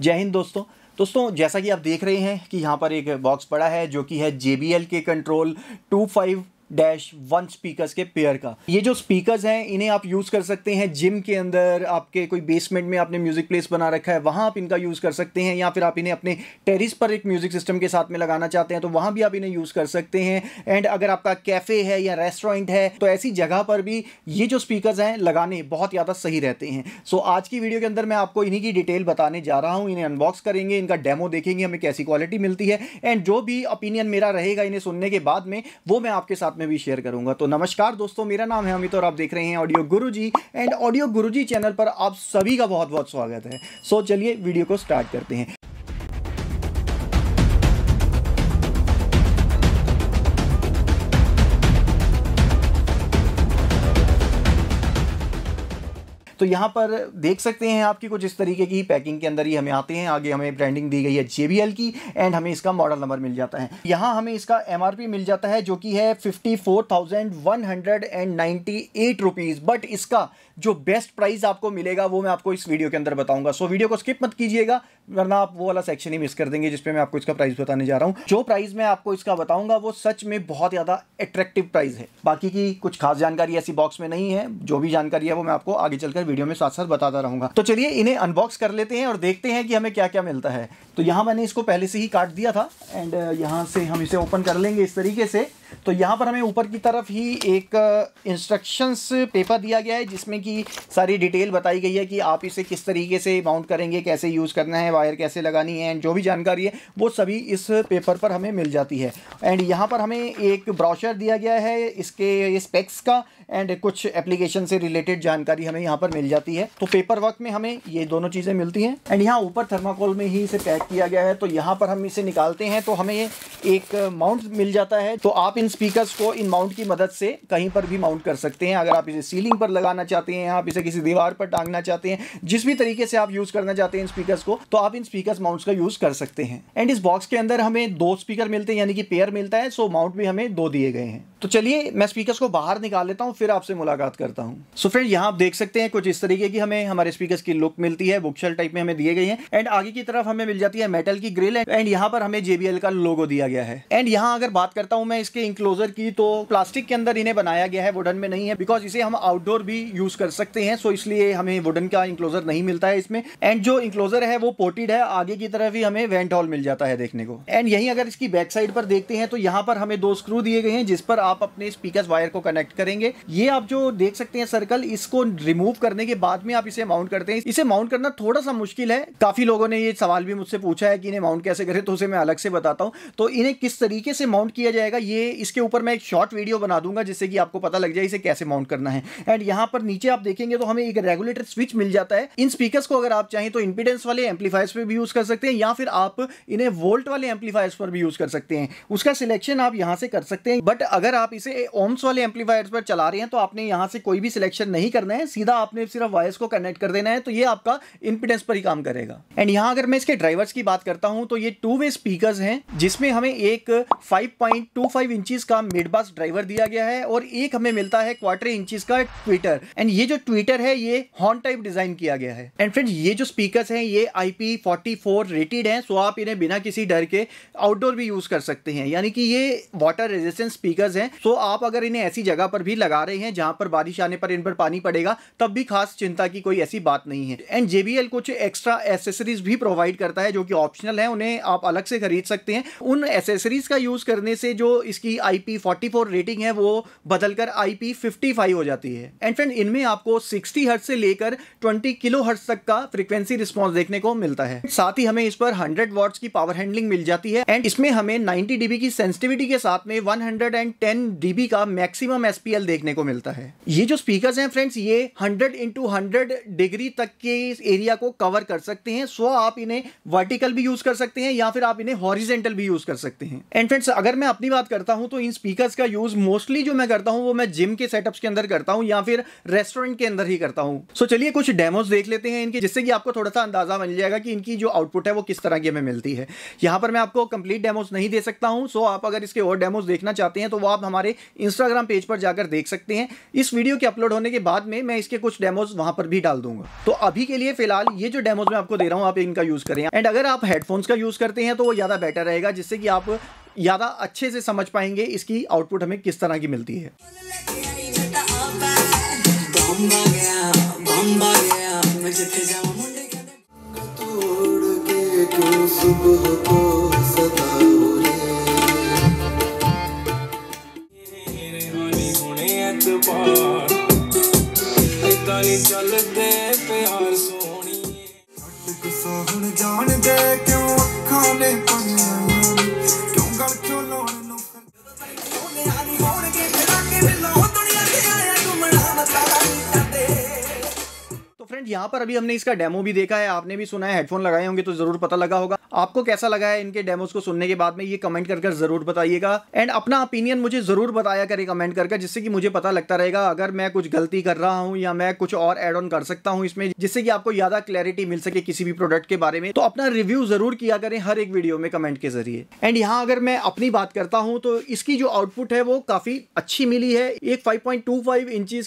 जय हिंद दोस्तों दोस्तों जैसा कि आप देख रहे हैं कि यहाँ पर एक बॉक्स पड़ा है जो कि है J K control two five dash one speakers के पेयर का ये जो स्पीकर्स हैं इन्हें आप यूज़ कर सकते हैं जिम के अंदर आपके कोई बेसमेंट में आपने म्यूज़िक प्लेस बना रखा है वहाँ आप इनका यूज़ कर सकते हैं या फिर आप इन्हें अपने टेरिस पर एक म्यूज़िक सिस्टम के साथ में लगाना चाहते हैं तो वहाँ भी आप इन्हें यूज़ कर सकते हैं एंड अगर आपका कैफ़े है या रेस्टोरेंट है तो ऐसी जगह पर भी ये जो स्पीकर हैं लगाने बहुत ज़्यादा सही रहते हैं सो so, आज की वीडियो के अंदर मैं आपको इन्हीं की डिटेल बताने जा रहा हूँ इन्हें अनबॉक्स करेंगे इनका डेमो देखेंगे हमें कैसी क्वालिटी मिलती है एंड जो भी ओपिनियन मेरा रहेगा इन्हें सुनने के बाद में वो मैं आपके साथ साथ में भी शेयर करूंगा तो नमस्कार दोस्तों मेरा नाम है अमित और आप देख रहे हैं ऑडियो गुरु जी एंड ऑडियो गुरु जी चैनल पर आप सभी का बहुत बहुत स्वागत है सो so, चलिए वीडियो को स्टार्ट करते हैं तो यहाँ पर देख सकते हैं आपकी कुछ इस तरीके की पैकिंग के अंदर ही हमें आते हैं आगे हमें ब्रांडिंग दी गई है जे की एंड हमें इसका मॉडल नंबर मिल जाता है यहाँ हमें इसका एम मिल जाता है जो कि है फिफ्टी बट इसका जो बेस्ट प्राइस आपको मिलेगा वो मैं आपको इस वीडियो के अंदर बताऊंगा सो वीडियो को स्किप मत कीजिएगा वरना आप वो वाला सेक्शन ही मिस कर देंगे जिसपे मैं आपको इसका प्राइस बताने जा रहा हूँ जो प्राइस मैं आपको इसका बताऊंगा वो सच में बहुत ज़्यादा अट्रैक्टिव प्राइस है बाकी की कुछ खास जानकारी ऐसी बॉक्स में नहीं है जो भी जानकारी है वो मैं आपको आगे चलकर वीडियो में साथ साथ बताता रहूंगा तो चलिए इन्हें अनबॉक्स कर लेते हैं और देखते हैं कि हमें क्या क्या मिलता है तो यहाँ मैंने इसको पहले से ही काट दिया था एंड यहाँ से हम इसे ओपन कर लेंगे इस तरीके से तो यहाँ पर हमें ऊपर की तरफ ही एक इंस्ट्रक्शंस पेपर दिया गया है जिसमें कि सारी डिटेल बताई गई है कि आप इसे किस तरीके से माउंट करेंगे कैसे यूज़ करना है वायर कैसे लगानी है एंड जो भी जानकारी है वो सभी इस पेपर पर हमें मिल जाती है एंड यहाँ पर हमें एक ब्रॉशर दिया गया है इसके स्पेक्स का एंड कुछ एप्लीकेशन से रिलेटेड जानकारी हमें यहाँ पर मिल जाती है तो पेपर वर्क में हमें ये दोनों चीज़ें मिलती हैं एंड यहाँ ऊपर थर्माकोल में ही इसे पैक किया गया है तो यहाँ पर हम इसे निकालते हैं तो हमें एक माउंट मिल जाता है तो आप इन स्पीकर्स को इन माउंट की मदद से कहीं पर भी माउंट कर सकते हैं अगर आप इसे सीलिंग पर लगाना चाहते हैं आप इसे किसी दीवार पर टांगना चाहते हैं जिस भी तरीके से आप यूज़ करना चाहते हैं इन स्पीकर्स को तो आप इन स्पीकर माउंट्स का यूज़ कर सकते हैं एंड इस बॉक्स के अंदर हमें दो स्पीकर मिलते हैं यानी कि पेयर मिलता है सो माउंट भी हमें दो दिए गए हैं तो चलिए मैं स्पीकर्स को बाहर निकाल लेता हूँ फिर आपसे मुलाकात करता हूँ सो फ्रेंड यहाँ आप देख सकते हैं कुछ इस तरीके की हमें हमारे स्पीकर्स की लुक मिलती है बुक्शल टाइप में हमें दिए गए हैं एंड आगे की तरफ हमें मिल जाती है मेटल की ग्रिल एंड यहाँ पर हमें जेबीएल का लोगो दिया गया है एंड यहाँ अगर बात करता हूँ मैं इसके इंक्लोजर की तो प्लास्टिक के अंदर इन्हें बनाया गया है वुडन में नहीं है बिकॉज इसे हम आउटडोर भी यूज कर सकते हैं सो इसलिए हमें वुडन का इंक्लोजर नहीं मिलता है इसमें एंड जो इंक्लोजर है वो पोर्टेड है आगे की तरफ ही हमें वेंट हॉल मिल जाता है देखने को एंड यही अगर इसकी बैक साइड पर देखते हैं तो यहाँ पर हमें दो स्क्रू दिए गए हैं जिस पर आप आप अपने स्पीकर वायर को कनेक्ट करेंगे ये आप जो देख सकते हैं सर्कल इसको रिमूव करने के बाद में आप इसे माउंट करते हैं इसे माउंट करना थोड़ा सा मुश्किल है काफी लोगों ने ये सवाल भी मुझसे पूछा है कि इन्हें माउंट कैसे करें तो उसे मैं अलग से बताता हूँ तो इन्हें किस तरीके से माउंट किया जाएगा ये इसके ऊपर मैं एक शॉर्ट वीडियो बना दूंगा जिससे कि आपको पता लग जाए इसे कैसे माउंट करना है एंड यहाँ पर नीचे आप देखेंगे तो हमें एक रेगुलेटर स्विच मिल जाता है इन स्पीकर को अगर आप चाहें तो इंपीडेंस वाले एम्पलीफायर्स पर भी यूज कर सकते हैं या फिर आप इन्हें वोल्ट वाले एम्पलीफायर्स पर भी यूज कर सकते हैं उसका सिलेक्शन आप यहाँ से कर सकते हैं बट अगर आप इसे ओम्स वाले एम्पलीफायर्स पर चला रहे हैं तो आपने यहाँ से कोई भी सिलेक्शन नहीं करना है सीधा आपने सिर्फ वॉइस को कनेक्ट कर देना है तो ये आपका इम्पिडेंस पर ही काम करेगा एंड यहाँ अगर मैं इसके ड्राइवर्स की बात करता हूँ तो ये टू वे स्पीकर हैं जिसमें हमें एक 5.25 इंचेस का मिड बास ड्राइवर दिया गया है और एक हमें मिलता है क्वार्टर इंचेस का ट्विटर एंड ये जो ट्विटर है ये हॉर्न टाइप डिजाइन किया गया है एंड फ्रेंड ये जो स्पीकर है ये आईपी 44 रेटेड है सो आप इन्हें बिना किसी डर के आउटडोर भी यूज कर सकते हैं यानी कि ये वाटर रेजिस्टेंस स्पीकर हैं हैं तो आप अगर इन्हें ऐसी जगह पर भी लगा रहे हैं जहां पर बारिश आने पर इन पर पानी पड़ेगा तब भी खास चिंता की कोई ऐसी बात नहीं है एंड जेबीएल कुछ एक्स्ट्रा एसेसरीज भी प्रोवाइड करता है जो कि ऑप्शनल है उन्हें आप अलग से खरीद सकते हैं उन एसेसरीज का यूज करने से जो इसकी आई रेटिंग है वो बदलकर आई हो जाती है एंड फ्रेंड इनमें आपको सिक्सटी हर्ट से लेकर ट्वेंटी किलो हर्ट तक का फ्रिक्वेंसी रिस्पॉन्स देखने को मिलता है साथ ही हमें इस पर हंड्रेड वॉट्स की पावर हैंडलिंग मिल जाती है एंड इसमें हमें 90 डीबी की सेंसिटिविटी के साथ में 110 टेन डीबी का मैक्सिमम एस देखने को मिलता है ये जो स्पीकर्स हैं फ्रेंड्स ये हंड्रेड इंटू हंड्रेड डिग्री तक के इस एरिया को कवर कर सकते हैं सो आप इन्हें वर्टिकल भी यूज कर सकते हैं या फिर आप इन्हें हॉरिजेंटल भी यूज कर सकते हैं एंड फ्रेंड्स अगर मैं अपनी बात करता हूं तो इन स्पीकर का यूज मोस्टली जो मैं करता हूं वो मैं जिम के सेटअप्स के अंदर करता हूं या फिर रेस्टोरेंट के अंदर ही करता हूं सो so, चलिए कुछ डेमोज देख लेते हैं इनके जिससे कि आपको थोड़ा सा अंदाजा मिल जाएगा कि इनकी जो आउटपुट है वो किस तरह की हमें मिलती है यहां पर मैं आपको कंप्लीट डेमोज नहीं दे सकता हूं सो so, आप अगर इसके और डेमोज देखना चाहते हैं तो वो आप हमारे इंस्टाग्राम पेज पर जाकर देख सकते हैं इस वीडियो के अपलोड होने के बाद में मैं इसके कुछ डेमोज वहां पर भी डाल दूंगा तो अभी के लिए फिलहाल ये जो डेमोज मैं आपको दे रहा हूँ आप इनका यूज़ करें एंड अगर आप हेडफोन्स का यूज़ करते हैं तो वो ज़्यादा बेटर रहेगा जिससे कि आप ज़्यादा अच्छे से समझ पाएंगे इसकी आउटपुट हमें किस तरह की मिलती है सुबह को सदा ਤੇ ਚੱਲਦੇ ਪਿਆਰ ਸੋਹਣੀਏ ਛੱਡ ਗੁੱਸਾ ਜਾਣਦੇ ਕਿਉਂ ਅੱਖਾਂ ਨੇ फ्रेंड यहाँ पर अभी हमने इसका डेमो भी देखा है आपने भी सुना है हेडफोन लगाए होंगे तो जरूर पता लगा होगा आपको कैसा लगा है इनके डेमोज को सुनने के बाद में ये कमेंट कर जरूर बताइएगा एंड अपना ओपिनियन मुझे जरूर बताया करें कमेंट करके जिससे कि मुझे पता लगता रहेगा अगर मैं कुछ गलती कर रहा हूँ या मैं कुछ और एड ऑन कर सकता हूँ इसमें जिससे कि आपको ज्यादा क्लैरिटी मिल सके किसी भी प्रोडक्ट के बारे में तो अपना रिव्यू जरूर किया करें हर एक वीडियो में कमेंट के जरिए एंड यहाँ अगर मैं अपनी बात करता हूँ तो इसकी जो आउटपुट है वो काफी अच्छी मिली है एक फाइव पॉइंट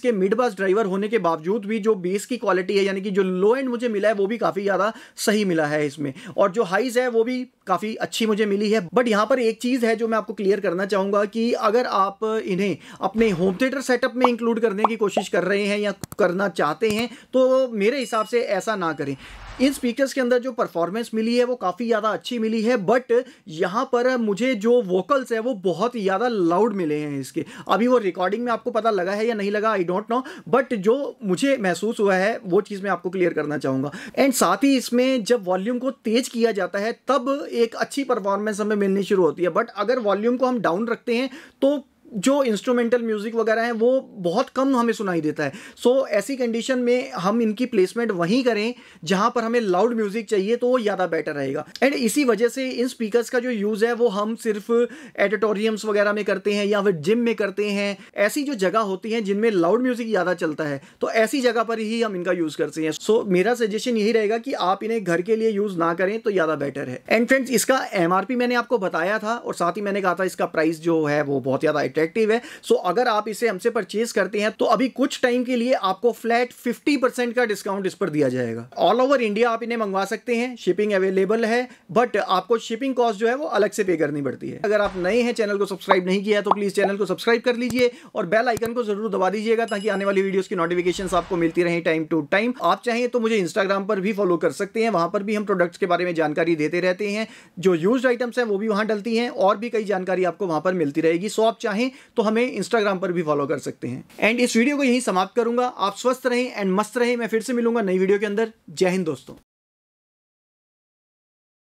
के मिड बस ड्राइवर होने के बावजूद भी जो बेस की क्वालिटी है यानी कि जो लो एंड मुझे मिला है वो भी काफ़ी ज़्यादा सही मिला है इसमें और जो हाइज है वो भी काफ़ी अच्छी मुझे मिली है बट यहाँ पर एक चीज़ है जो मैं आपको क्लियर करना चाहूँगा कि अगर आप इन्हें अपने होम थिएटर सेटअप में इंक्लूड करने की कोशिश कर रहे हैं या करना चाहते हैं तो मेरे हिसाब से ऐसा ना करें इन स्पीकर्स के अंदर जो परफॉर्मेंस मिली है वो काफ़ी ज़्यादा अच्छी मिली है बट यहाँ पर मुझे जो वोकल्स है वो बहुत ही ज़्यादा लाउड मिले हैं इसके अभी वो रिकॉर्डिंग में आपको पता लगा है या नहीं लगा आई डोंट नो बट जो मुझे महसूस हुआ है वो चीज़ मैं आपको क्लियर करना चाहूँगा एंड साथ ही इसमें जब वॉल्यूम को तेज किया जाता है तब एक अच्छी परफॉर्मेंस हमें मिलनी शुरू होती है बट अगर वॉल्यूम को हम डाउन रखते हैं तो जो इंस्ट्रूमेंटल म्यूज़िक वगैरह है वो बहुत कम हमें सुनाई देता है सो so, ऐसी कंडीशन में हम इनकी प्लेसमेंट वहीं करें जहाँ पर हमें लाउड म्यूज़िक चाहिए तो वो ज़्यादा बेटर रहेगा एंड इसी वजह से इन स्पीकर्स का जो यूज़ है वो हम सिर्फ एडिटोरियम्स वगैरह में करते हैं या फिर जिम में करते हैं ऐसी जो जगह होती है जिनमें लाउड म्यूज़िक ज़्यादा चलता है तो ऐसी जगह पर ही हम इनका यूज़ करते हैं सो so, मेरा सजेशन यही रहेगा कि आप इन्हें घर के लिए यूज़ ना करें तो ज़्यादा बेटर है एंड फ्रेंड्स इसका एम मैंने आपको बताया था और साथ ही मैंने कहा था इसका प्राइस जो है वो बहुत ज़्यादा अट्रैक्टिव है सो so, अगर आप इसे हमसे परचेज करते हैं तो अभी कुछ टाइम के लिए आपको फ्लैट 50% का डिस्काउंट इस पर दिया जाएगा ऑल ओवर इंडिया आप इन्हें मंगवा सकते हैं शिपिंग अवेलेबल है बट आपको शिपिंग कॉस्ट जो है वो अलग से पे करनी पड़ती है अगर आप नए हैं चैनल को सब्सक्राइब नहीं किया तो प्लीज़ चैनल को सब्सक्राइब कर लीजिए और बेल आइकन को जरूर दबा दीजिएगा ताकि आने वाली वीडियो की नोटिफिकेशन आपको मिलती रहे टाइम टू टाइम आप चाहें तो मुझे इंस्टाग्राम पर भी फॉलो कर सकते हैं वहां पर भी हम प्रोडक्ट्स के बारे में जानकारी देते रहते हैं जो यूज आइटम्स हैं वो भी वहां डलती हैं और भी कई जानकारी आपको वहां पर मिलती रहेगी सो आप चाहें हैं तो हमें इंस्टाग्राम पर भी फॉलो कर सकते हैं एंड इस वीडियो को यही समाप्त करूंगा आप स्वस्थ रहें एंड मस्त रहें मैं फिर से मिलूंगा नई वीडियो के अंदर जय हिंद दोस्तों